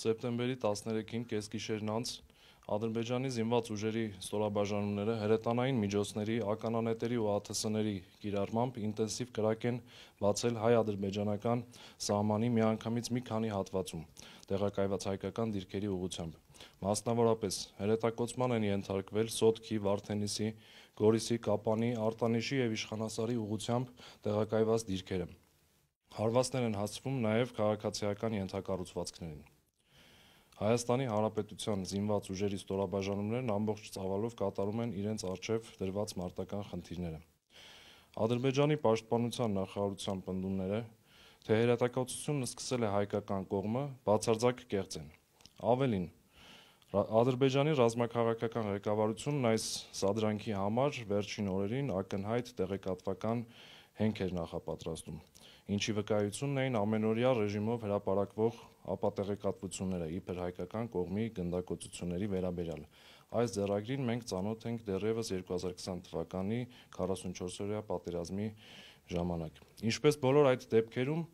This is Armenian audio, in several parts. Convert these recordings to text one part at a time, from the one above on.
Սեպտեմբերի 13-ին կեսգիշերն անց Ադրբեջանի զինված ուժերի ստորաբաժանումները հրետանային միջոցների, ականանետերի ու ԱԹՍ-ների կիրառմամբ ինտենսիվ կրակ են բացել հայ-ադրբեջանական սահմանի միանգամից մի քանի հատվածում, տեղակայված հայկական դիրքերի ուղությամբ։ Մասնավորապես հրետակոծման են ենթարկվել Սոտքի, Վարդենիսի, Գորիսի, Կապանի, Արտանիշի եւ Իշխանասարի ուղությամբ տեղակայված դիրքերը։ Հարվածներ են հասցվում նաեւ քաղաքացիական ենթակառուցվածքներին։ Հայաստանի Հանրապետության զինված ուժերի ստորաբաժանումներն ամբողջ ծավալով կատարում են իրենց արչև դրված մարտական խնդիրները։ Ադրբեջանի պաշտպանության նախարարության պնդումները, թե հերատակացությունը սկսել է հայկական կողմը, բացարձակ կեղծ են։ Ավելին, Ադրբեջանի ռազմաքաղաքական ղեկավարությունն այս սադրանքի համար վերջին օրերին ակնհայտ տեղեկատվական հենք էր նախապատրաստում։ Ինչի վկայությունն էին ամենօրյա ռեժիմով հրապարակվող ապատեղեկատվությունները իբր հայկական կողմի գնդակոծությունների վերաբերյալ։ Այս ձեռագրին մենք ծանոթ ենք դեռևս 2020 թվականի 44-օրյա պատերազմի ժամանակ։ Ինչպես բոլոր այդ դեպքերում,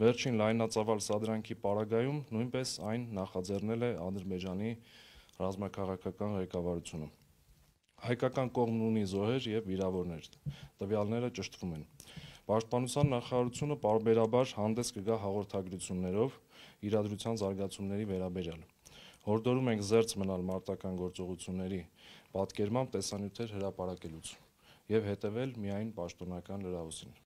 Վերջին լայնածավալ սադրանքի պարագայում նույնպես այն նախաձեռնել է Ադրբեջանի ռազմաքաղաքական ղեկավարությունը հայկական կողմն ունի զոհեր եւ վիրավորներ։ Տվյալները ճշտվում են։ Պաշտպանության նախարարությունը բարբերաբար հանդես կգա հաղորդագրություններով իրադրության զարգացումների վերաբերյալ։ Հորդորում ենք զերծ մնալ մարտական գործողությունների պատկերմամբ տեսանյութեր հրապարակելուց եւ հետեւել միայն պաշտոնական լրահոսին։